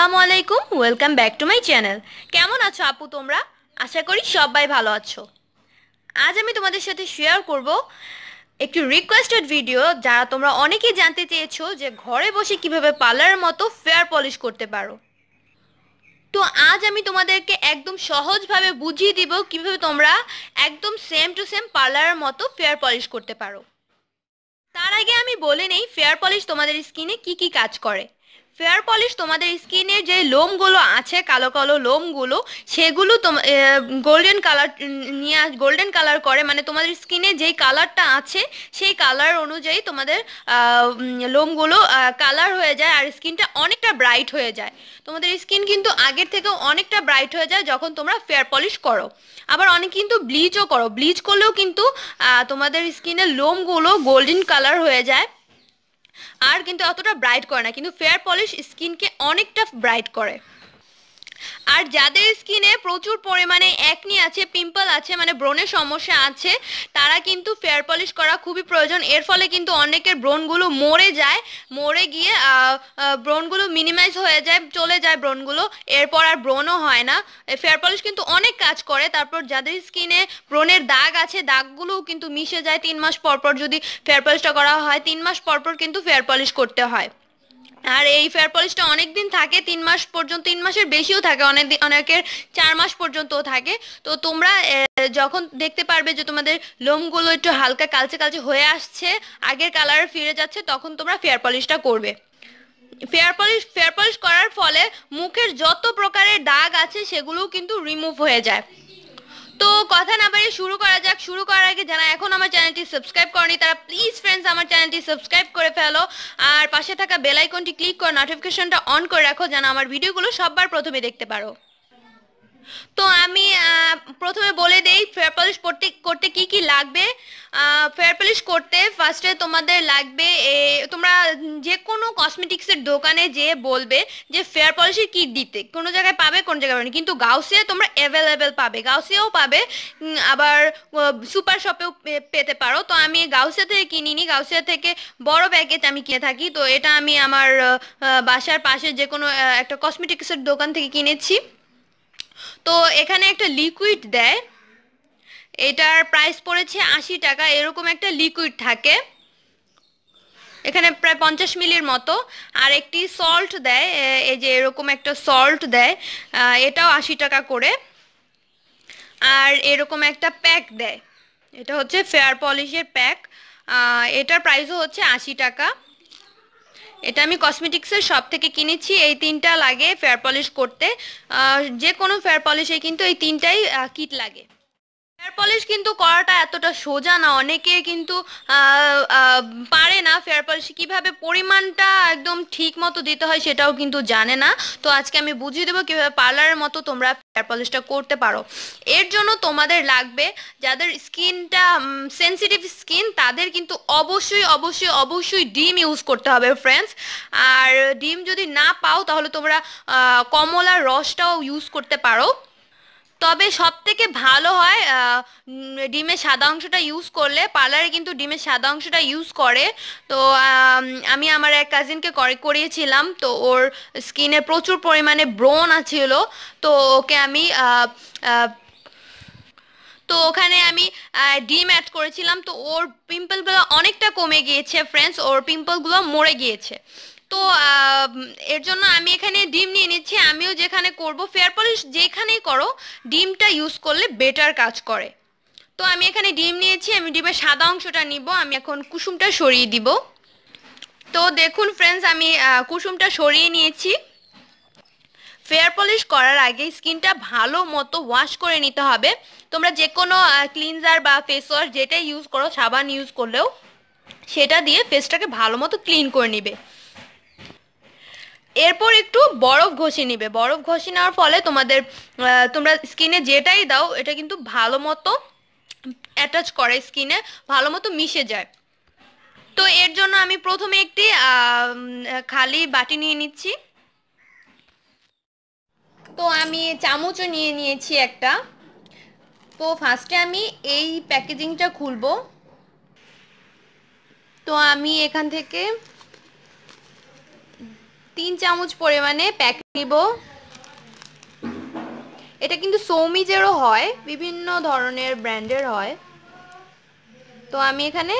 আসসালামু আলাইকুম welcome back to my channel কেমন আছো আপু তোমরা আশা করি সবাই ভালো আছো আজ আমি তোমাদের সাথে শেয়ার করব একটি রিকোয়েস্টেড ভিডিও যারা তোমরা অনেকেই জানতে চেয়েছো যে ঘরে বসে কিভাবে পার্লারের মতো ফেয়ার পলিশ করতে পারো তো আজ আমি তোমাদেরকে একদম সহজভাবে বুঝিয়ে দিব কিভাবে তোমরা একদম সেম টু সেম পার্লারের মতো ফেয়ার পলিশ করতে পারো তার আগে আমি বলে নেই ফেয়ার পলিশ তোমাদের স্কিনে কি কি কাজ করে ফেয়ার পলিশ তোমাদের স্কিনে যে লোমগুলো আছে কালো কালো লোমগুলো সেগুলো গোল্ডেন কালার নিয়ে গোল্ডেন কালার করে মানে তোমাদের স্কিনে যেই কালারটা আছে সেই কালার অনুযায়ী তোমাদের লোমগুলো কালার হয়ে যায় আর স্কিনটা অনেকটা ব্রাইট হয়ে যায় তোমাদের স্কিন কিন্তু আগের থেকেও অনেকটা ব্রাইট হয়ে যায় যখন তোমরা ফেয়ার পলিশ করো আবার অনেক কিন্তু ব্লিচও করো ব্লিচ করলেও কিন্তু তোমাদের স্কিনের লোমগুলো গোল্ডেন কালার হয়ে যায় আর কিন্তু অতটা ব্রাইট করে না কিন্তু ফেয়ার পলিশ স্কিনকে অনেকটা ব্রাইট করে আর যাদের স্কিনে প্রচুর পরিমাণে একনি আছে পিম্পল আছে মানে ব্রণের সমস্যা আছে তারা কিন্তু ফেয়ার পলিশ করা খুবই প্রয়োজন এর ফলে কিন্তু অনেকের ব্রণগুলো মরে যায় মরে গিয়ে ব্রণগুলো মিনিমাইজ হয়ে যায় চলে যায় ব্রণগুলো এরপর আর ব্রণও হয় না ফেয়ার পলিশ কিন্তু অনেক কাজ করে তারপর যাদের স্কিনে ব্রণের দাগ আছে দাগগুলোও কিন্তু মিশে যায় তিন মাস পরপর যদি ফেয়ার পলিশটা করা হয় তিন মাস পরপর কিন্তু ফেয়ার পলিশ করতে হয় আর এই ফেয়ার পলিশটা অনেক দিন থাকে তিন মাস পর্যন্ত তিন মাসের বেশিও থাকে অনেক অনেকের চার মাস পর্যন্তও থাকে তো তোমরা যখন দেখতে পারবে যে তোমাদের লোমগুলো একটু হালকা কালচে কালচে হয়ে আসছে আগের কালার ফিরে যাচ্ছে তখন তোমরা ফেয়ার পলিশটা করবে ফেয়ার পলিশ ফেয়ার পলিশ করার ফলে মুখের যত প্রকারের দাগ আছে সেগুলোও কিন্তু রিমুভ হয়ে যায় তো কথা না বাড়িয়ে শুরু করা যাক শুরু করার আগে যারা এখন আমার চ্যানেলটি সাবস্ক্রাইব করনি তারা প্লিজ ফ্রেন্ডস আমার চ্যানেলটি সাবস্ক্রাইব করে ফেলো আর পাশে থাকা বেল আইকনটি ক্লিক করে নোটিফিকেশনটা অন করে রাখো যেন আমার ভিডিওগুলো সববার প্রথমে দেখতে পারো তো আমি প্রথমে বলে দেই ফেয়ার পলিশ করতে করতে কি কি লাগবে ফেয়ার পলিশ করতে ফার্স্টে তোমাদের লাগবে তোমরা যে কোনো কসমেটিক্সের দোকানে যে বলবে যে ফেয়ার পলিশের কি দিতে কোনো জায়গায় পাবে কোন জায়গায় পাবে কিন্তু গাউসিয়া তোমরা অ্যাভেলেবেল পাবে গাউসিয়াও পাবে আবার সুপার শপেও পেতে পারো তো আমি গাউসিয়া থেকে কিনিনি গাউসিয়া থেকে বড় প্যাকেট আমি কিনে থাকি তো এটা আমি আমার বাসার পাশে যে কোনো একটা কসমেটিক্সের দোকান থেকে কিনেছি তো এখানে একটা লিকুইড দেয় এটার প্রাইস পড়েছে আশি টাকা এরকম একটা লিকুইড থাকে এখানে প্রায় পঞ্চাশ মিলির মতো আর একটি সল্ট দেয় এই যে এরকম একটা সল্ট দেয় এটাও আশি টাকা করে আর এরকম একটা প্যাক দেয় এটা হচ্ছে ফেয়ার পলিশের প্যাক এটার প্রাইসও হচ্ছে আশি টাকা এটা আমি কসমেটিক্সের শপ থেকে কিনেছি এই তিনটা লাগে ফেয়ার পলিশ করতে যে কোনো ফেয়ার পলিশে কিন্তু এই তিনটাই কিট লাগে ফেয়ার পলিশ কিন্তু করাটা এতটা সোজা না অনেকে কিন্তু পারে না ফেয়ার পলিশ কীভাবে পরিমাণটা একদম ঠিক মতো দিতে হয় সেটাও কিন্তু জানে না তো আজকে আমি বুঝিয়ে দেবো কীভাবে পার্লারের মতো তোমরা ফেয়ার পলিশটা করতে পারো এর জন্য তোমাদের লাগবে যাদের স্কিনটা সেন্সিটিভ স্কিন তাদের কিন্তু অবশ্যই অবশ্যই অবশ্যই ডিম ইউজ করতে হবে ফ্রেন্ডস আর ডিম যদি না পাও তাহলে তোমরা কমলার রসটাও ইউজ করতে পারো তবে সব থেকে ভালো হয় ডিমের সাদা অংশটা ইউজ করলে পার্লারে কিন্তু ডিমের সাদা অংশটা ইউজ করে তো আমি আমার এক কাজিনকে করিয়েছিলাম তো ওর স্কিনে প্রচুর পরিমাণে ব্রণ আছিল তো ওকে আমি তো ওখানে আমি ডিম অ্যাড করেছিলাম তো ওর পিম্পলগুলো অনেকটা কমে গিয়েছে ফ্রেন্ডস ওর পিম্পলগুলো মরে গিয়েছে তো এর জন্য আমি এখানে ডিম নিয়ে নিচ্ছি আমিও যেখানে করব ফেয়ার পলিশ যেখানেই করো ডিমটা ইউজ করলে বেটার কাজ করে তো আমি এখানে ডিম নিয়েছি আমি ডিমের সাদা অংশটা নিব আমি এখন কুসুমটা সরিয়ে দিব তো দেখুন ফ্রেন্ডস আমি কুসুমটা সরিয়ে নিয়েছি ফেয়ার পলিশ করার আগে স্কিনটা ভালো মতো ওয়াশ করে নিতে হবে তোমরা যে কোনো ক্লিনজার বা ফেস ওয়াশ যেটাই ইউজ করো সাবান ইউজ করলেও সেটা দিয়ে ফেসটাকে ভালো মতো ক্লিন করে নিবে এরপর একটু বরফ ঘষে নিবে বরফ ঘষে নেওয়ার ফলে তোমাদের তোমরা স্কিনে যেটাই দাও এটা কিন্তু ভালো মতো অ্যাটাচ করে স্কিনে ভালো মতো মিশে যায় তো এর জন্য আমি প্রথমে একটি খালি বাটি নিয়ে নিচ্ছি তো আমি চামচও নিয়ে নিয়েছি একটা তো ফার্স্টে আমি এই প্যাকেজিংটা খুলবো তো আমি এখান থেকে তিন চামচ পরিমাণে প্যাক নিব এটা কিন্তু সৌমিজেরও হয় বিভিন্ন ধরনের ব্র্যান্ডের হয় তো আমি এখানে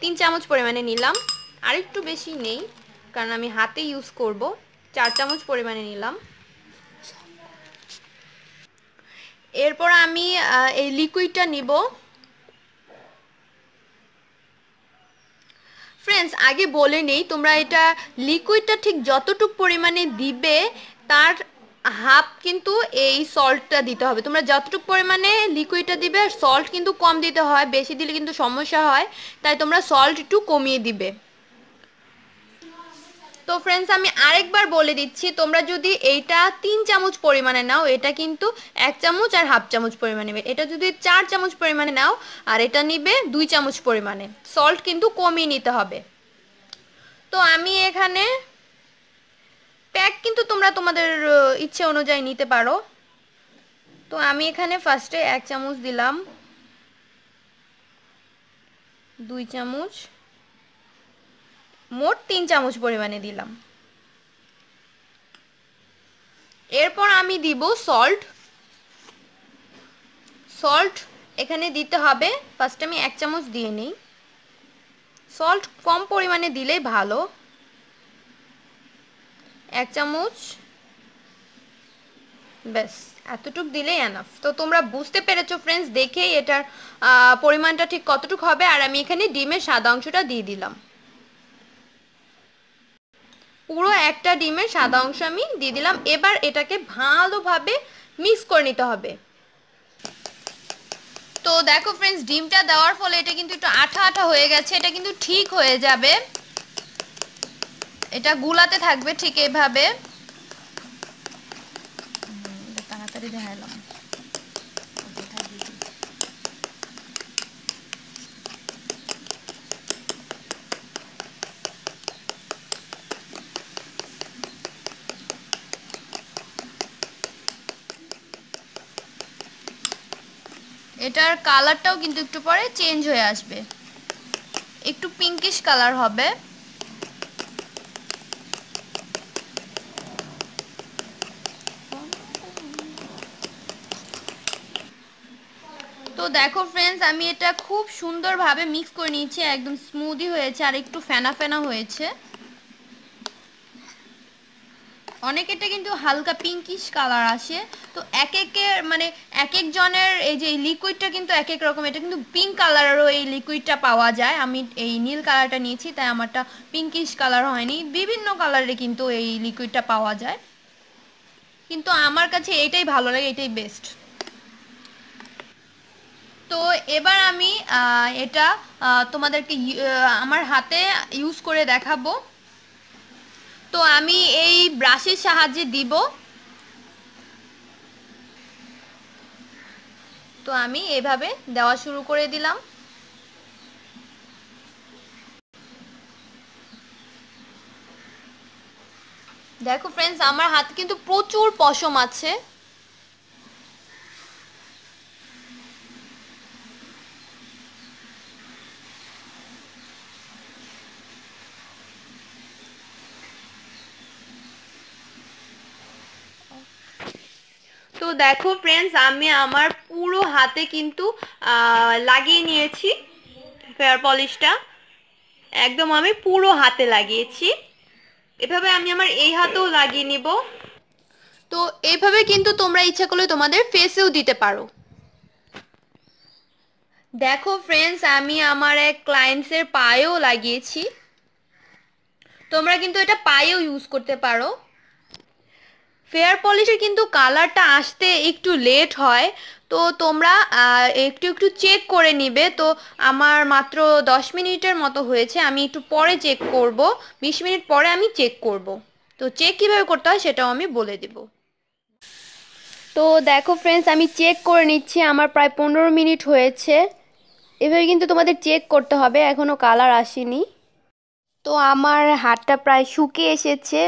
তিন চামচ পরিমাণে নিলাম আরেকটু বেশি নেই কারণ আমি হাতে ইউজ করব চার চামচ পরিমাণে নিলাম এরপর আমি এই লিকুইডটা নিব ফ্রেন্ডস আগে বলে নেই তোমরা এটা লিকুইডটা ঠিক যতটুক পরিমাণে দিবে তার হাফ কিন্তু এই সল্টটা দিতে হবে তোমরা যতটুকু পরিমাণে লিকুইডটা দিবে সল্ট কিন্তু কম দিতে হয় বেশি দিলে কিন্তু সমস্যা হয় তাই তোমরা সল্ট একটু কমিয়ে দিবে তো ফ্রেন্ডস আমি আরেকবার বলে দিচ্ছি তোমরা যদি এইটা তিন চামচ পরিমাণে নাও এটা কিন্তু এক চামচ আর হাফ চামচ পরিমাণে নেবে এটা যদি চার চামচ পরিমাণে নাও আর এটা নিবে দুই চামচ পরিমাণে সল্ট কিন্তু কমিয়ে নিতে হবে তো আমি এখানে প্যাক কিন্তু তোমরা তোমাদের ইচ্ছে অনুযায়ী নিতে পারো তো আমি এখানে ফার্স্টে এক চামচ দিলাম দুই চামচ মোট তিন চামচ পরিমাণে দিলাম এরপর আমি দিব সল্ট সল্ট এখানে দিতে হবে ফার্স্ট আমি এক চামচ দিয়ে নিই সল্ট কম পরিমাণে দিলেই ভালো এক চামচ ব্যাস এতটুক দিলেই এনাফ তো তোমরা বুঝতে পেরেছো ফ্রেন্ডস দেখেই এটার পরিমাণটা ঠিক কতটুক হবে আর আমি এখানে ডিমের সাদা অংশটা দিয়ে দিলাম পুরো একটা ডিমের সাদা অংশ আমি দিয়ে দিলাম এবার এটাকে ভালোভাবে মিক্স করে নিতে হবে তো দেখো ফ্রেন্ডস ডিমটা দেওয়ার ফলে এটা কিন্তু একটু আঠা আঠা হয়ে গেছে এটা কিন্তু ঠিক হয়ে যাবে এটা গুলাতে থাকবে ঠিক এভাবে তাড়াতাড়ি দেখা এটার কালারটাও কিন্তু একটু পরে চেঞ্জ হয়ে আসবে একটু পিঙ্কিশ কালার হবে তো দেখো ফ্রেন্ডস আমি এটা খুব সুন্দরভাবে মিক্স করে নিয়েছি একদম স্মুদি হয়েছে আর একটু ফেনা ফেনা হয়েছে অনেকেরটা কিন্তু হালকা পিঙ্কিশ কালার আসে তো এক একের মানে এক একজনের এই যে লিকুইডটা কিন্তু এক এক রকম এটা কিন্তু পিঙ্ক কালারেরও এই লিকুইডটা পাওয়া যায় আমি এই নীল কালারটা নিয়েছি তাই আমারটা পিঙ্কিশ কালার হয়নি বিভিন্ন কালারে কিন্তু এই লিকুইডটা পাওয়া যায় কিন্তু আমার কাছে এটাই ভালো লাগে এটাই বেস্ট তো এবার আমি এটা তোমাদেরকে আমার হাতে ইউজ করে দেখাবো তো আমি এই ব্রাশের সাহায্যে দিব তো আমি এভাবে দেওয়া শুরু করে দিলাম দেখো ফ্রেন্ডস আমার হাতে কিন্তু প্রচুর পশম আছে দেখো ফ্রেন্ডস আমি আমার পুরো হাতে কিন্তু লাগিয়ে নিয়েছি ফেয়ার পলিশটা একদম আমি পুরো হাতে লাগিয়েছি এভাবে আমি আমার এই হাতেও লাগিয়ে নিব তো এইভাবে কিন্তু তোমরা ইচ্ছা করলে তোমাদের ফেসেও দিতে পারো দেখো ফ্রেন্ডস আমি আমার এক ক্লায়েন্টসের পায়েও লাগিয়েছি তোমরা কিন্তু এটা পায়েও ইউজ করতে পারো ফেয়ার পলিশের কিন্তু কালারটা আসতে একটু লেট হয় তো তোমরা একটু একটু চেক করে নিবে তো আমার মাত্র 10 মিনিটের মতো হয়েছে আমি একটু পরে চেক করব 20 মিনিট পরে আমি চেক করব তো চেক কিভাবে করতে হয় সেটাও আমি বলে দেব তো দেখো ফ্রেন্ডস আমি চেক করে নিচ্ছি আমার প্রায় পনেরো মিনিট হয়েছে এভাবে কিন্তু তোমাদের চেক করতে হবে এখনও কালার আসেনি তো আমার হাতটা প্রায় শুকিয়ে এসেছে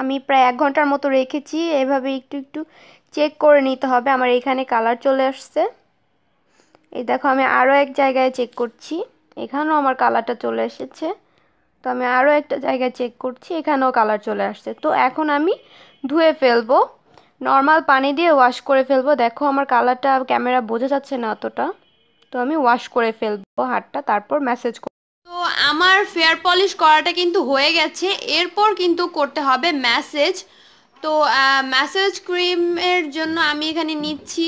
আমি প্রায় এক ঘন্টার মতো রেখেছি এভাবে একটু একটু চেক করে নিতে হবে আমার এখানে কালার চলে আসছে এই দেখো আমি আরও এক জায়গায় চেক করছি এখানেও আমার কালারটা চলে এসেছে তো আমি আরও একটা জায়গায় চেক করছি এখানেও কালার চলে আসছে তো এখন আমি ধুয়ে ফেলবো নর্মাল পানি দিয়ে ওয়াশ করে ফেলবো দেখো আমার কালারটা ক্যামেরা বোঝা যাচ্ছে না অতটা তো আমি ওয়াশ করে ফেলবো হাটটা তারপর মেসেজ তো আমার ফেয়ার পলিশ করাটা কিন্তু হয়ে গেছে এরপর কিন্তু করতে হবে ম্যাসেজ তো ম্যাসেজ ক্রিমের জন্য আমি এখানে নিচ্ছি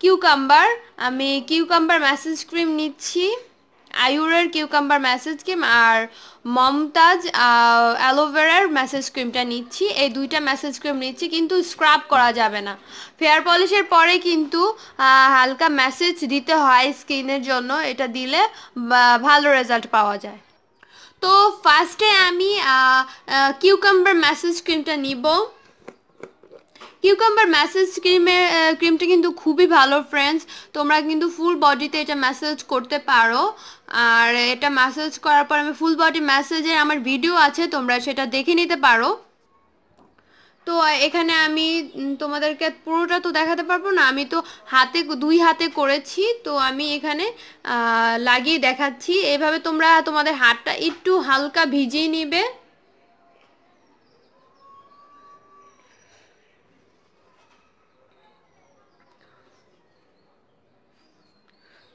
কিউকাম্বার আমি কিউকাম্বার ম্যাসেজ ক্রিম নিচ্ছি আয়ুরের কিউকাম্বার ম্যাসেজ ক্রিম আর মমতাজ অ্যালোভেরার ম্যাসেজ ক্রিমটা নিচ্ছি এই দুইটা ম্যাসেজ ক্রিম নিচ্ছি কিন্তু স্ক্রাব করা যাবে না ফেয়ার পলিশের পরে কিন্তু হালকা ম্যাসেজ দিতে হয় স্কিনের জন্য এটা দিলে ভালো রেজাল্ট পাওয়া যায় তো ফার্স্টে আমি কিউকাম্বার ম্যাসেজ ক্রিমটা নিব কিউকাম্বার ম্যাসেজ ক্রিমের ক্রিমটা কিন্তু খুবই ভালো ফ্রেন্ডস তোমরা কিন্তু ফুল বডিতে এটা ম্যাসেজ করতে পারো আর এটা ম্যাসেজ করার পর আমি ফুল বডি ম্যাসেজের আমার ভিডিও আছে তোমরা সেটা দেখে নিতে পারো তো এখানে আমি তোমাদেরকে পুরোটা তো দেখাতে পারবো না আমি তো হাতে দুই হাতে করেছি তো আমি এখানে লাগিয়ে দেখাচ্ছি এভাবে তোমরা তোমাদের হাতটা একটু হালকা ভিজিয়ে নিবে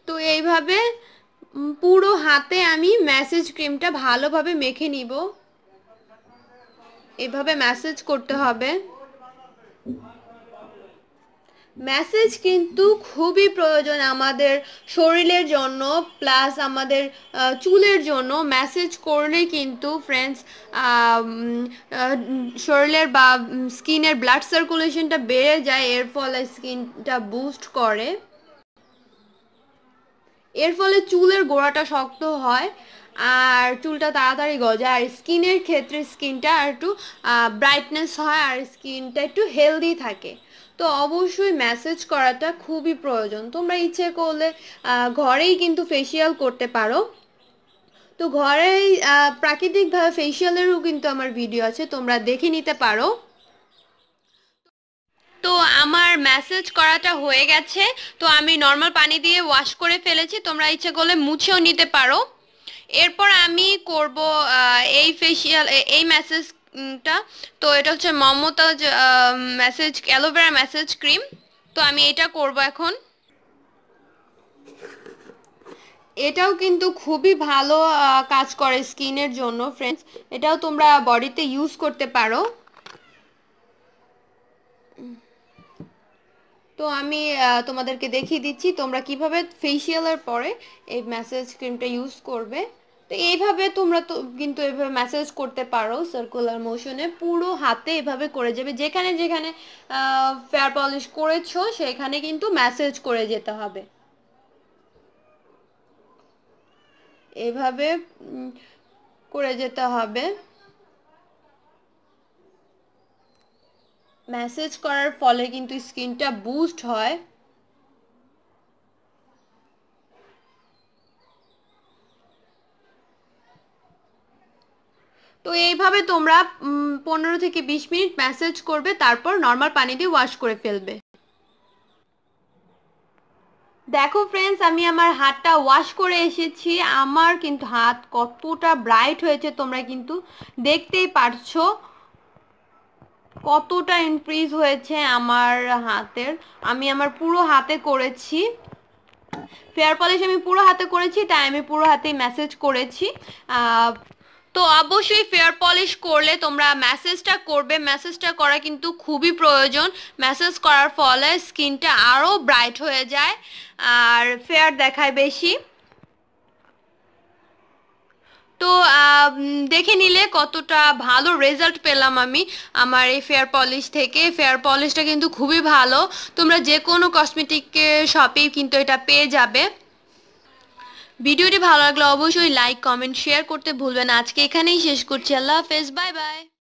তো এইভাবে পুরো হাতে আমি ম্যাসেজ ক্রিমটা ভালোভাবে মেখে নিব এভাবে ম্যাসেজ করতে হবে ম্যাসেজ কিন্তু খুবই প্রয়োজন আমাদের শরীরের জন্য প্লাস আমাদের চুলের জন্য ম্যাসেজ করলে কিন্তু ফ্রেন্ডস শরীরের বা স্কিনের ব্লাড সার্কুলেশনটা বেড়ে যায় এর ফলে স্কিনটা বুস্ট করে এর ফলে চুলের গোড়াটা শক্ত হয় আর চুলটা তাড়াতাড়ি গজায় আর স্কিনের ক্ষেত্রে স্কিনটা আর একটু ব্রাইটনেস হয় আর স্কিনটা একটু হেলদি থাকে তো অবশ্যই ম্যাসেজ করাটা খুবই প্রয়োজন তোমরা ইচ্ছে করলে ঘরেই কিন্তু ফেসিয়াল করতে পারো তো ঘরেই প্রাকৃতিকভাবে ফেসিয়ালেরও কিন্তু আমার ভিডিও আছে তোমরা দেখে নিতে পারো তো আমার ম্যাসেজ করাটা হয়ে গেছে তো আমি নর্মাল পানি দিয়ে ওয়াশ করে ফেলেছি তোমরা ইচ্ছে করলে মুছেও নিতে পারো এরপর আমি করব এই ফেসিয়াল এই ম্যাসেজটা তো এটা হচ্ছে Mumtaz massage aloe vera massage cream তো আমি এটা করব এখন এটাও কিন্তু খুবই ভালো কাজ করে স্কিনের জন্য ফ্রেন্ডস এটাও তোমরা বডিতে ইউজ করতে পারো তো আমি তোমাদেরকে দেখিয়ে দিচ্ছি তোমরা কিভাবে ফেসিয়ালের পরে এই ম্যাসেজ ক্রিমটা ইউজ করবে তো এইভাবে তোমরা তো কিন্তু এভাবে ম্যাসেজ করতে পারো সার্কুলার মোশনে পুরো হাতে এভাবে করে যাবে যেখানে যেখানে ফেয়ার পলিশ করেছো সেখানে কিন্তু ম্যাসেজ করে যেতে হবে এভাবে করে যেতে হবে ম্যাসেজ করার ফলে কিন্তু স্কিনটা বুস্ট হয় তো এইভাবে তোমরা পনেরো থেকে বিশ মিনিট ম্যাসেজ করবে তারপর নর্মাল পানি দিয়ে ওয়াশ করে ফেলবে দেখো ফ্রেন্ডস আমি আমার হাতটা ওয়াশ করে এসেছি আমার কিন্তু হাত কতটা ব্রাইট হয়েছে তোমরা কিন্তু দেখতেই পারছো কতটা ইনক্রিজ হয়েছে আমার হাতের আমি আমার পুরো হাতে করেছি ফেয়ার পলিশ আমি পুরো হাতে করেছি তাই আমি পুরো হাতেই মেসেজ করেছি তো অবশ্যই ফেয়ার পলিশ করলে তোমরা ম্যাসেজটা করবে ম্যাসেজটা করা কিন্তু খুবই প্রয়োজন ম্যাসেজ করার ফলে স্কিনটা আরও ব্রাইট হয়ে যায় আর ফেয়ার দেখায় বেশি তো দেখে নিলে কতটা ভালো রেজাল্ট পেলাম আমি আমার এই ফেয়ার পলিশ থেকে ফেয়ার পলিশটা কিন্তু খুবই ভালো তোমরা যে কোনো কসমেটিক শপেই কিন্তু এটা পেয়ে যাবে ভিডিওটি ভালো লাগলে অবশ্যই লাইক কমেন্ট শেয়ার করতে ভুলবেন আজকে এখানেই শেষ করছি আল্লাহ হাফেজ বাই বাই